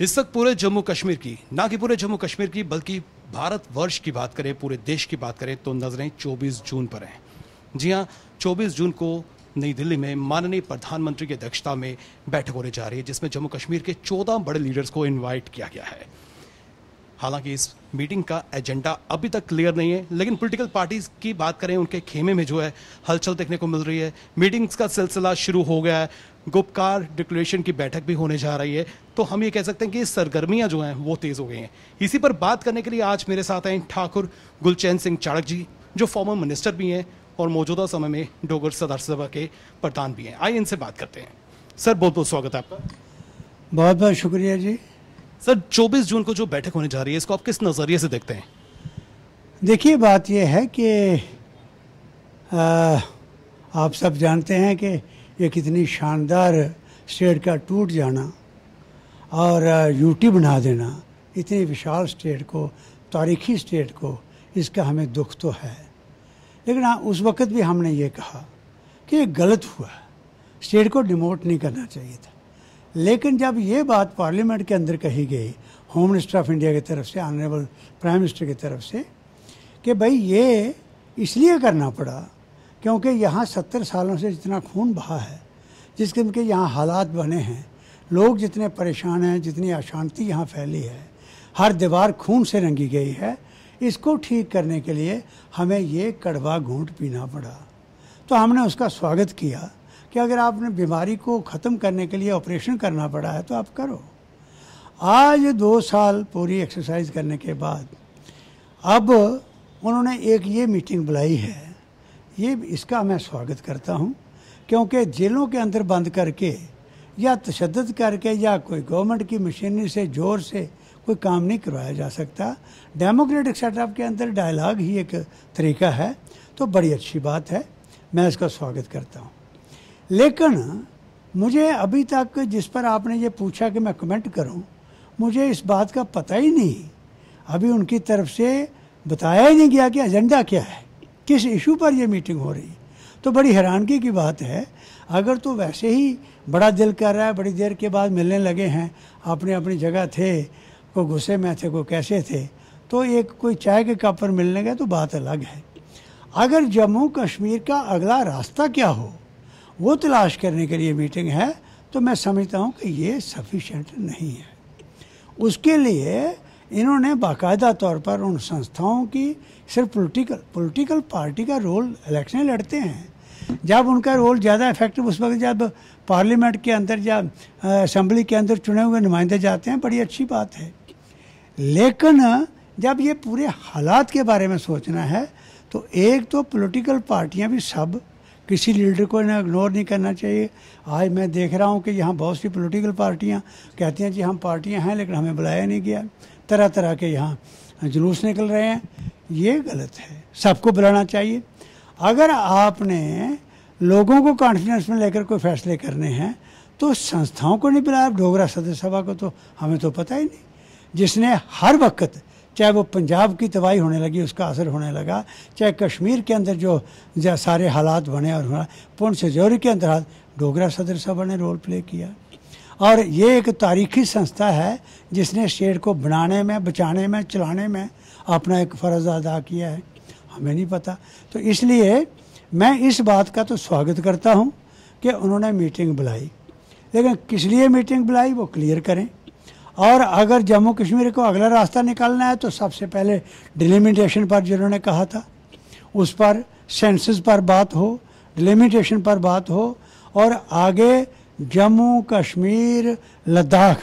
इस वक्त पूरे जम्मू कश्मीर की ना कि पूरे जम्मू कश्मीर की बल्कि भारत वर्ष की बात करें पूरे देश की बात करें तो नज़रें 24 जून पर हैं जी हाँ 24 जून को नई दिल्ली में माननीय प्रधानमंत्री की अध्यक्षता में बैठक होने जा रही है जिसमें जम्मू कश्मीर के 14 बड़े लीडर्स को इनवाइट किया गया है हालांकि इस मीटिंग का एजेंडा अभी तक क्लियर नहीं है लेकिन पॉलिटिकल पार्टीज की बात करें उनके खेमे में जो है हलचल देखने को मिल रही है मीटिंग्स का सिलसिला शुरू हो गया है गुप्तकार डिक्लेरेशन की बैठक भी होने जा रही है तो हम ये कह सकते हैं कि सरगर्मियां जो हैं वो तेज़ हो गई हैं इसी पर बात करने के लिए आज मेरे साथ हैं ठाकुर गुलचैन सिंह चाड़क जी जो फॉर्मर मिनिस्टर भी हैं और मौजूदा समय में डोगर सदर सभा के प्रधान भी हैं आइए इनसे बात करते हैं सर बहुत बहुत स्वागत है आपका बहुत बहुत शुक्रिया जी सर चौबीस जून को जो बैठक होने जा रही है इसको आप किस नज़रिए से देखते हैं देखिए बात यह है कि आ, आप सब जानते हैं कि ये कितनी शानदार स्टेट का टूट जाना और यूटी बना देना इतने विशाल स्टेट को तारीखी स्टेट को इसका हमें दुख तो है लेकिन हाँ, उस वक़्त भी हमने ये कहा कि ये गलत हुआ स्टेट को डिमोट नहीं करना चाहिए था लेकिन जब ये बात पार्लियामेंट के अंदर कही गई होम मिनिस्टर ऑफ इंडिया की तरफ से ऑनरेबल प्राइम मिनिस्टर की तरफ से कि भाई ये इसलिए करना पड़ा क्योंकि यहाँ सत्तर सालों से जितना खून बहा है जिस किस्म के यहाँ हालात बने हैं लोग जितने परेशान हैं जितनी अशांति यहाँ फैली है हर दीवार खून से रंगी गई है इसको ठीक करने के लिए हमें ये कड़वा घूंट पीना पड़ा तो हमने उसका स्वागत किया कि अगर आपने बीमारी को ख़त्म करने के लिए ऑपरेशन करना पड़ा है तो आप करो आज दो साल पूरी एक्सरसाइज करने के बाद अब उन्होंने एक ये मीटिंग बुलाई है ये इसका मैं स्वागत करता हूँ क्योंकि जेलों के अंदर बंद करके या तशद करके या कोई गवर्नमेंट की मशीनरी से जोर से कोई काम नहीं करवाया जा सकता डेमोक्रेटिक सेटअप के अंदर डायलाग ही एक तरीका है तो बड़ी अच्छी बात है मैं इसका स्वागत करता हूँ लेकिन मुझे अभी तक जिस पर आपने ये पूछा कि मैं कमेंट करूं मुझे इस बात का पता ही नहीं अभी उनकी तरफ से बताया ही नहीं गया कि एजेंडा क्या है किस इशू पर यह मीटिंग हो रही तो बड़ी हैरानगी की बात है अगर तो वैसे ही बड़ा दिल कर रहा है बड़ी देर के बाद मिलने लगे हैं अपने अपनी जगह थे कोई गुस्से में थे कोई कैसे थे तो एक कोई चाय के कप पर मिलने गए तो बात अलग है अगर जम्मू कश्मीर का अगला रास्ता क्या हो वो तलाश करने के लिए मीटिंग है तो मैं समझता हूँ कि ये सफिशेंट नहीं है उसके लिए इन्होंने बाकायदा तौर पर उन संस्थाओं की सिर्फ पॉलिटिकल पॉलिटिकल पार्टी का रोल इलेक्शन लड़ते हैं जब उनका रोल ज़्यादा इफेक्टिव उस वक्त जब पार्लियामेंट के अंदर या असम्बली के अंदर चुने हुए नुमाइंदे जाते हैं बड़ी अच्छी बात है लेकिन जब ये पूरे हालात के बारे में सोचना है तो एक तो पॉलिटिकल पार्टियां भी सब किसी लीडर को इन्हें इग्नोर नहीं करना चाहिए आज मैं देख रहा हूँ कि यहाँ बहुत सी पोलिटिकल पार्टियाँ कहती हैं जी हम पार्टियाँ हैं लेकिन हमें बुलाया नहीं गया तरह तरह के यहाँ जुलूस निकल रहे हैं ये गलत है सबको बुलाना चाहिए अगर आपने लोगों को कॉन्फिडेंस में लेकर कोई फैसले करने हैं तो संस्थाओं को नहीं बुलाया डोगरा सदस्य सभा को तो हमें तो पता ही नहीं जिसने हर वक्त चाहे वो पंजाब की तबाही होने लगी उसका असर होने लगा चाहे कश्मीर के अंदर जो सारे हालात बने और पुण सजौरी के अंदर डोगरा सदर साहब ने रोल प्ले किया और ये एक तारीखी संस्था है जिसने स्टेट को बनाने में बचाने में चलाने में अपना एक फ़र्ज़ अदा किया है हमें नहीं पता तो इसलिए मैं इस बात का तो स्वागत करता हूँ कि उन्होंने मीटिंग बुलाई लेकिन किस लिए मीटिंग बुलाई वो क्लियर करें और अगर जम्मू कश्मीर को अगला रास्ता निकालना है तो सबसे पहले डिलिमिटेशन पर जिन्होंने कहा था उस पर सेंसस पर बात हो डिलिमिटेशन पर बात हो और आगे जम्मू कश्मीर लद्दाख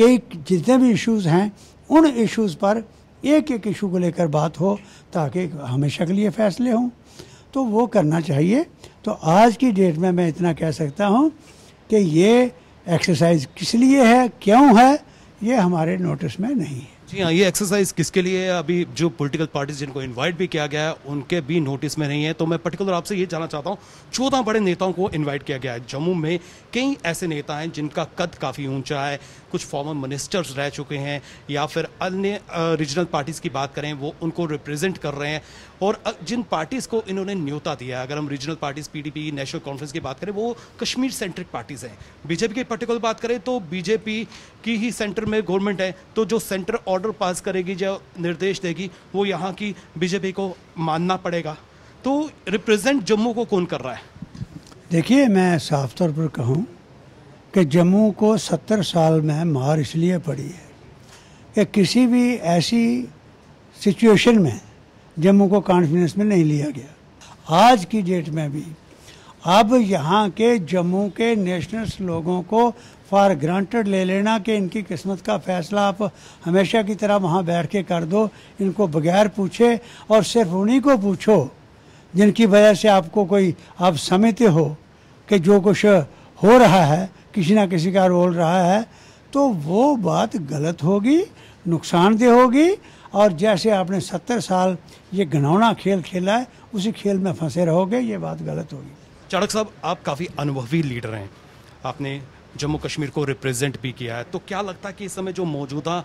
के जितने भी इश्यूज़ हैं उन इश्यूज़ पर एक एक इशू को लेकर बात हो ताकि हमेशा के लिए फ़ैसले हों तो वो करना चाहिए तो आज की डेट में मैं इतना कह सकता हूँ कि ये एक्सरसाइज किस लिए है क्यों है ये हमारे नोटिस में नहीं है जी हाँ ये एक्सरसाइज किसके लिए है अभी जो पॉलिटिकल पार्टीज जिनको इनवाइट भी किया गया है उनके भी नोटिस में नहीं है तो मैं पर्टिकुलर आपसे ये जानना चाहता हूँ चौदह बड़े नेताओं को इनवाइट किया गया है जम्मू में कई ऐसे नेता हैं जिनका कद काफ़ी ऊंचा है कुछ फॉर्मर मिनिस्टर्स रह चुके हैं या फिर अन्य रीजनल पार्टीज़ की बात करें वो उनको रिप्रेजेंट कर रहे हैं और जिन पार्टीज़ को इन्होंने न्योता दिया अगर हम regional parties PDP National Conference की बात करें वो कश्मीर सेंट्रिक पार्टीज़ हैं बीजेपी की पर्टिकुलर बात करें तो बीजेपी की ही सेंटर में गवर्नमेंट है तो जो सेंटर ऑर्डर पास करेगी जो निर्देश देगी वो यहाँ की बीजेपी को मानना पड़ेगा तो रिप्रेजेंट जम्मू को कौन कर रहा है देखिए मैं साफ तौर पर कहूँ कि जम्मू को सत्तर साल में मार इसलिए पड़ी है कि किसी भी ऐसी सिचुएशन में जम्मू को कॉन्फिडेंस में नहीं लिया गया आज की डेट में भी अब यहाँ के जम्मू के नेशनल्स लोगों को फॉर ग्रांटेड ले लेना कि इनकी किस्मत का फैसला आप हमेशा की तरह वहाँ बैठ के कर दो इनको बगैर पूछे और सिर्फ उन्हीं को पूछो जिनकी वजह से आपको कोई आप समित हो कि जो कुछ हो रहा है किसी ना किसी का रोल रहा है तो वो बात गलत होगी नुकसानदेह होगी और जैसे आपने सत्तर साल ये घनौना खेल खेला है उसी खेल में फंसे रहोगे ये बात गलत होगी चाणक साहब आप काफ़ी अनुभवी लीडर हैं आपने जम्मू कश्मीर को रिप्रेजेंट भी किया है तो क्या लगता है कि इस समय जो मौजूदा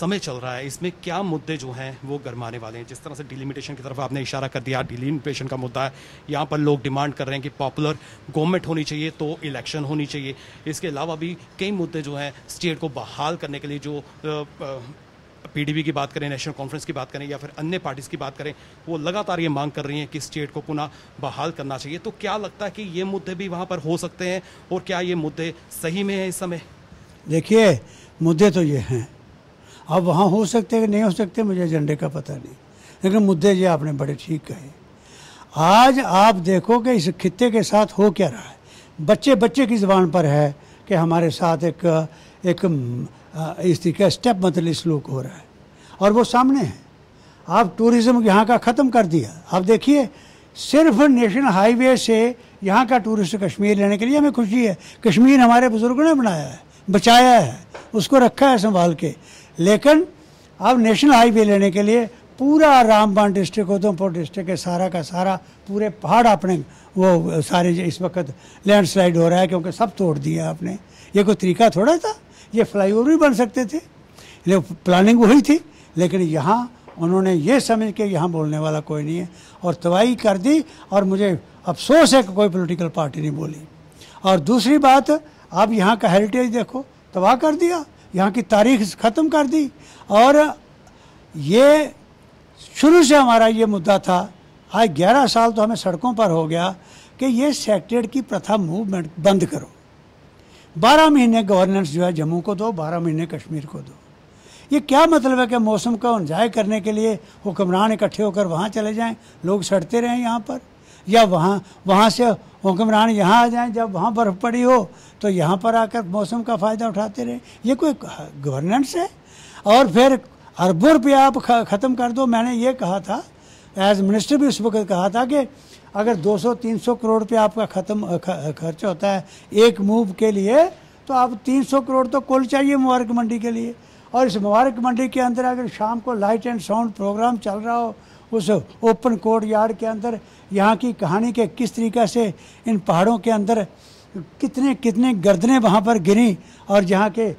समय चल रहा है इसमें क्या मुद्दे जो हैं वो गरमाने वाले हैं जिस तरह से डिलिमिटेशन की तरफ आपने इशारा कर दिया डिलिमिटेशन का मुद्दा है यहाँ पर लोग डिमांड कर रहे हैं कि पॉपुलर गवर्नमेंट होनी चाहिए तो इलेक्शन होनी चाहिए इसके अलावा भी कई मुद्दे जो हैं स्टेट को बहाल करने के लिए जो पीडीबी की बात करें नेशनल कॉन्फ्रेंस की बात करें या फिर अन्य पार्टीज की बात करें वो लगातार ये मांग कर रही हैं कि स्टेट को पुनः बहाल करना चाहिए तो क्या लगता है कि ये मुद्दे भी वहाँ पर हो सकते हैं और क्या ये मुद्दे सही में हैं इस समय देखिए मुद्दे तो ये हैं अब वहाँ हो सकते हैं कि नहीं हो सकते मुझे एजेंडे का पता नहीं लेकिन मुद्दे ये आपने बड़े ठीक कहे आज आप देखो कि इस खत्े के साथ हो क्या रहा है बच्चे बच्चे की ज़बान पर है कि हमारे साथ एक एक इस तरीके स्टेप मतलब स्लूक हो रहा है और वो सामने है आप टूरिज़्म यहाँ का ख़त्म कर दिया आप देखिए सिर्फ नेशनल हाईवे से यहाँ का टूरिस्ट कश्मीर लेने के लिए हमें खुशी है कश्मीर हमारे बुज़ुर्गों ने बनाया है बचाया है उसको रखा है संभाल के लेकिन अब नेशनल हाईवे लेने के लिए पूरा रामबान डिस्ट्रिक्ट उधमपुर डिस्ट्रिक्ट के सारा का सारा पूरे पहाड़ अपने वो सारे इस वक्त लैंडस्लाइड हो रहा है क्योंकि सब तोड़ दिया आपने ये कोई तरीका थोड़ा था ये फ्लाईओवर भी बन सकते थे ले प्लानिंग वही थी लेकिन यहाँ उन्होंने ये समझ के यहाँ बोलने वाला कोई नहीं है और तबाही कर दी और मुझे अफसोस है कि कोई पॉलिटिकल पार्टी नहीं बोली और दूसरी बात आप यहाँ का हेरिटेज देखो तबाह कर दिया यहाँ की तारीख ख़त्म कर दी और ये शुरू से हमारा ये मुद्दा था आज ग्यारह साल तो हमें सड़कों पर हो गया कि ये सेक्टेड की प्रथा मूवमेंट बंद करो बारह महीने गवर्नेंस जो है जम्मू को दो बारह महीने कश्मीर को दो ये क्या मतलब है कि मौसम का इंजॉय करने के लिए हुक्मरान इकट्ठे होकर वहाँ चले जाएं लोग सड़ते रहें यहाँ पर या वहाँ वहाँ से हुक्मरान यहाँ आ जाएं जब वहाँ बर्फ़ पड़ी हो तो यहाँ पर आकर मौसम का फ़ायदा उठाते रहे ये कोई गवर्नेंस है और फिर अरबों रुपया आप ख़त्म कर दो मैंने ये कहा था एज मिनिस्टर भी उस वक्त कहा था कि अगर 200-300 करोड़ रुपये आपका ख़त्म खर्च होता है एक मूव के लिए तो आप 300 करोड़ तो कुल चाहिए मुबारक मंडी के लिए और इस मुबारक मंडी के अंदर अगर शाम को लाइट एंड साउंड प्रोग्राम चल रहा हो उस ओपन कोर्ट यार्ड के अंदर यहाँ की कहानी के किस तरीके से इन पहाड़ों के अंदर कितने कितने गर्दनें वहाँ पर गिरी और जहाँ के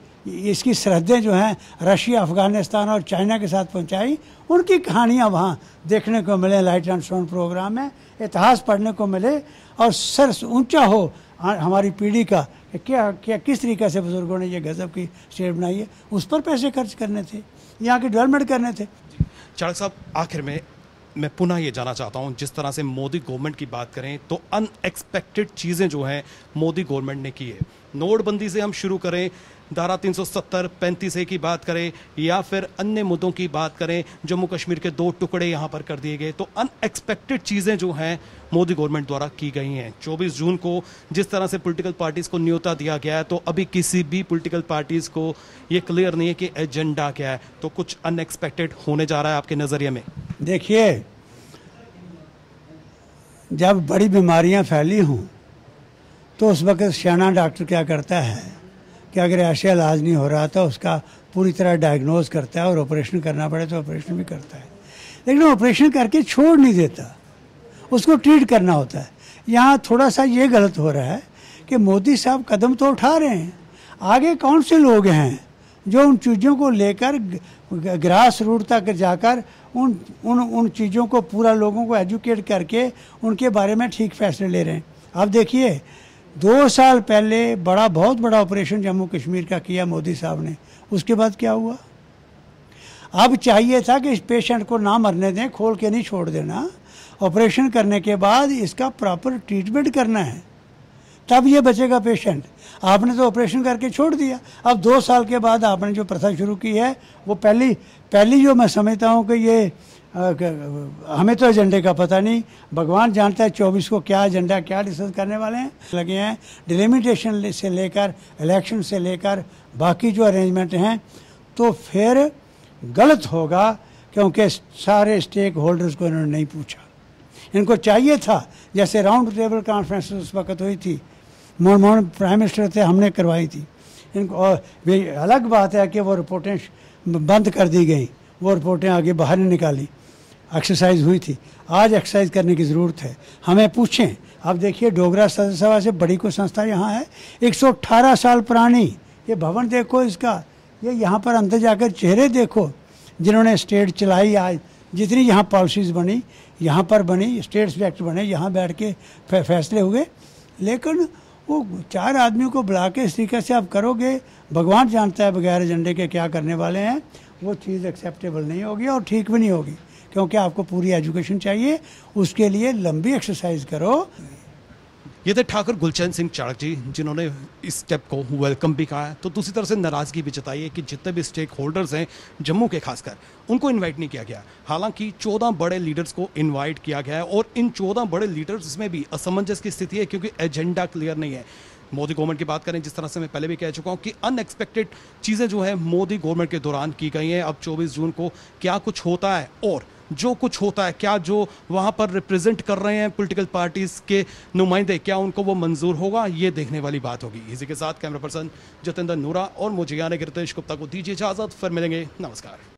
इसकी सरहदें जो हैं रशिया अफ़गानिस्तान और चाइना के साथ पहुँचाई उनकी कहानियाँ वहाँ देखने को मिले लाइट एंड साउंड प्रोग्राम में इतिहास पढ़ने को मिले और सर ऊंचा हो हमारी पीढ़ी का कि क्या क्या किस तरीके से बुज़ुर्गों ने ये गज़ब की स्टेट बनाई है उस पर पैसे खर्च करने थे यहाँ की डेवलपमेंट करने थे चाड़क साहब आखिर में मैं पुनः ये जाना चाहता हूँ जिस तरह से मोदी गवर्नमेंट की बात करें तो अनएक्सपेक्टेड चीज़ें जो हैं मोदी गवर्नमेंट ने की है नोटबंदी से हम शुरू करें धारा 370 पैंतीस ए की बात करें या फिर अन्य मुद्दों की बात करें जम्मू कश्मीर के दो टुकड़े यहाँ पर कर दिए गए तो अनएक्सपेक्टेड चीज़ें जो हैं मोदी गवर्नमेंट द्वारा की गई हैं चौबीस जून को जिस तरह से पोलिटिकल पार्टीज़ को न्योता दिया गया है तो अभी किसी भी पोलिटिकल पार्टीज़ को ये क्लियर नहीं है कि एजेंडा क्या है तो कुछ अनएक्सपेक्टेड होने जा रहा है आपके नज़रिए में देखिए जब बड़ी बीमारियां फैली हों तो उस वक्त श्याणा डॉक्टर क्या करता है कि अगर ऐसे इलाज नहीं हो रहा तो उसका पूरी तरह डायग्नोज करता है और ऑपरेशन करना पड़े तो ऑपरेशन भी करता है लेकिन ऑपरेशन करके छोड़ नहीं देता उसको ट्रीट करना होता है यहाँ थोड़ा सा ये गलत हो रहा है कि मोदी साहब कदम तो उठा रहे हैं आगे कौन से लोग हैं जो उन चीज़ों को लेकर ग्रास रूट तक जाकर उन उन उन चीज़ों को पूरा लोगों को एजुकेट करके उनके बारे में ठीक फैसले ले रहे हैं अब देखिए दो साल पहले बड़ा बहुत बड़ा ऑपरेशन जम्मू कश्मीर का किया मोदी साहब ने उसके बाद क्या हुआ अब चाहिए था कि इस पेशेंट को ना मरने दें खोल के नहीं छोड़ देना ऑपरेशन करने के बाद इसका प्रॉपर ट्रीटमेंट करना है तब ये बचेगा पेशेंट आपने तो ऑपरेशन करके छोड़ दिया अब दो साल के बाद आपने जो प्रथा शुरू की है वो पहली पहली जो मैं समझता हूँ कि ये हमें तो एजेंडे का पता नहीं भगवान जानता है चौबीस को क्या एजेंडा क्या डिस्कस करने वाले हैं लगे हैं डिलिमिटेशन से लेकर इलेक्शन से लेकर बाकी जो अरेंजमेंट हैं तो फिर गलत होगा क्योंकि सारे स्टेक होल्डर्स को इन्होंने नहीं पूछा इनको चाहिए था जैसे राउंड टेबल कॉन्फ्रेंस उस वक्त हुई थी मनमोहन प्राइम मिनिस्टर थे हमने करवाई थी इनको और मेरी अलग बात है कि वो रिपोर्टें बंद कर दी गई वो रिपोर्टें आगे बाहर नहीं निकाली एक्सरसाइज हुई थी आज एक्सरसाइज करने की ज़रूरत है हमें पूछें आप देखिए डोगरा सदर सभा से बड़ी कोई संस्था यहाँ है 118 साल पुरानी ये भवन देखो इसका ये यहाँ पर अंदर जाकर चेहरे देखो जिन्होंने स्टेट चलाई आज जितनी यहाँ पॉलिसीज़ बनी यहाँ पर बनी स्टेट्स एक्ट बने यहाँ बैठ के फैसले हुए लेकिन वो चार आदमियों को बुला के इस तरीके से आप करोगे भगवान जानता है बगैर एजेंडे के क्या करने वाले हैं वो चीज़ एक्सेप्टेबल नहीं होगी और ठीक भी नहीं होगी क्योंकि आपको पूरी एजुकेशन चाहिए उसके लिए लंबी एक्सरसाइज करो ये थे ठाकुर गुलचैन सिंह चाड़क जी जिन्होंने इस स्टेप को वेलकम भी कहा है तो दूसरी तरफ से नाराज़गी भी जताई है कि जितने भी स्टेक होल्डर्स हैं जम्मू के खासकर उनको इनवाइट नहीं किया गया हालांकि 14 बड़े लीडर्स को इनवाइट किया गया है और इन 14 बड़े लीडर्स में भी असमंजस की स्थिति है क्योंकि एजेंडा क्लियर नहीं है मोदी गवर्नमेंट की बात करें जिस तरह से मैं पहले भी कह चुका हूं कि अनएक्सपेक्टेड चीज़ें जो है मोदी गवर्नमेंट के दौरान की गई हैं अब 24 जून को क्या कुछ होता है और जो कुछ होता है क्या जो वहाँ पर रिप्रेजेंट कर रहे हैं पोलिटिकल पार्टीज़ के नुमाइंदे क्या उनको वो मंजूर होगा ये देखने वाली बात होगी इसी के साथ कैमरा पर्सन जतेंद्र नूरा और मुझे यानी गिरतेश गुप्ता को दीजिए इजाज़त फिर मिलेंगे नमस्कार